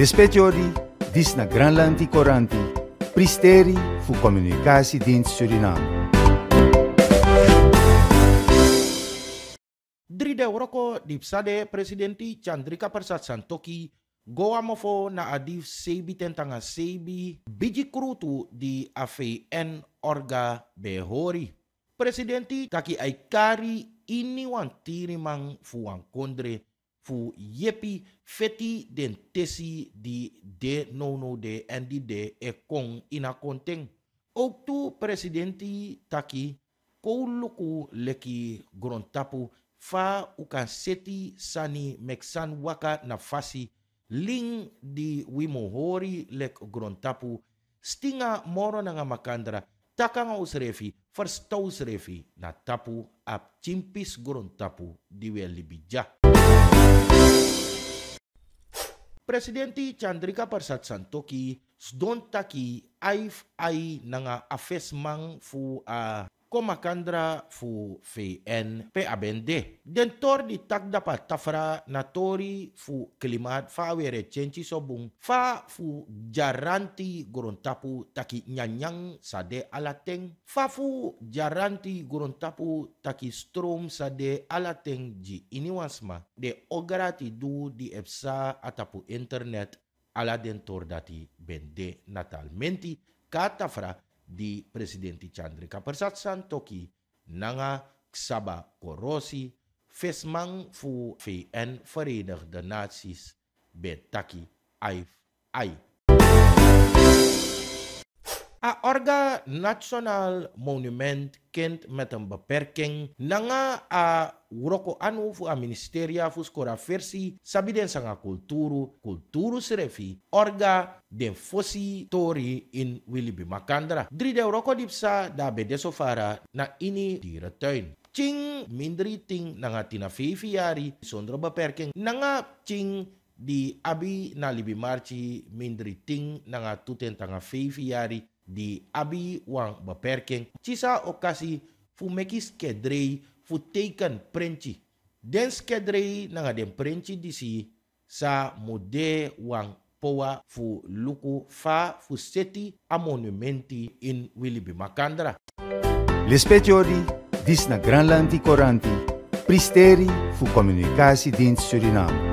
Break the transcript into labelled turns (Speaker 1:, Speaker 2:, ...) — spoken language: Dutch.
Speaker 1: Respetiori, dis na Granlanti Coranti, Pristeri communicatie Communicatiedienst Suriname. Dride Woroko dipsade presidenti Chandrika Persat Santoki goa mofo na adif sebi tentanga sebi biji krutu di AVN orga behori. Presidenti kaki aikari ini wan tiri mang fuang kondre fu yepi feti den tesi di de nono de en di de e in ina konteng. Ook to presidenti taki kouloku leki grontapu fa ukan seti sani meksan waka na fasi ling di wimohori lek grontapu stinga moro na nga makandra taka nga usrefi farsta na tapu ap chimpis grontapu diwe libija. Presidente Chandrika Parsat Santoki, Sdon Taki, Aif Ay, Nga Afesmang fu a koma kandra fu VN PABND. Den di tak dapat tafra na tori fu klimat fa were chenchi sobung fa fu jaranti gorontapu taki nyanyang sade alateng fa fu jaranti gorontapu taki strom sade alateng ji ini wansma de ograti du di epsa atapu internet ala den dati bende natalmenti katafra di Presidente Chandrika Persat Santoki nanga ksaba Korosi fesmang fu VN Verenigde Naties Betaki Aif Ai. A Orga National Monument kent met een beperking nanga a wroko anu fu a ministeria fu skora versi sabi den sanga kulturu kulturu serefi orga den fosi tori in Willibi Makandra. Dri de wroko dipsa da sofara na ini dierentuin. Ching mindri ting nanga tina fifi yari sondro beperking nanga ching di abi na libi marchi mindri ting nanga tuten tanga fifi yari di abi wang beperking. Chisa okasi fu meki skedrei fu teken prentje. Den skedrei nanga den disi sa mode wang poa fu luku fa fu seti a monumenti in Willibi Makandra. Lespetiori, dis na Granlandi Coranti, pristeri fu communicatiedienst Suriname.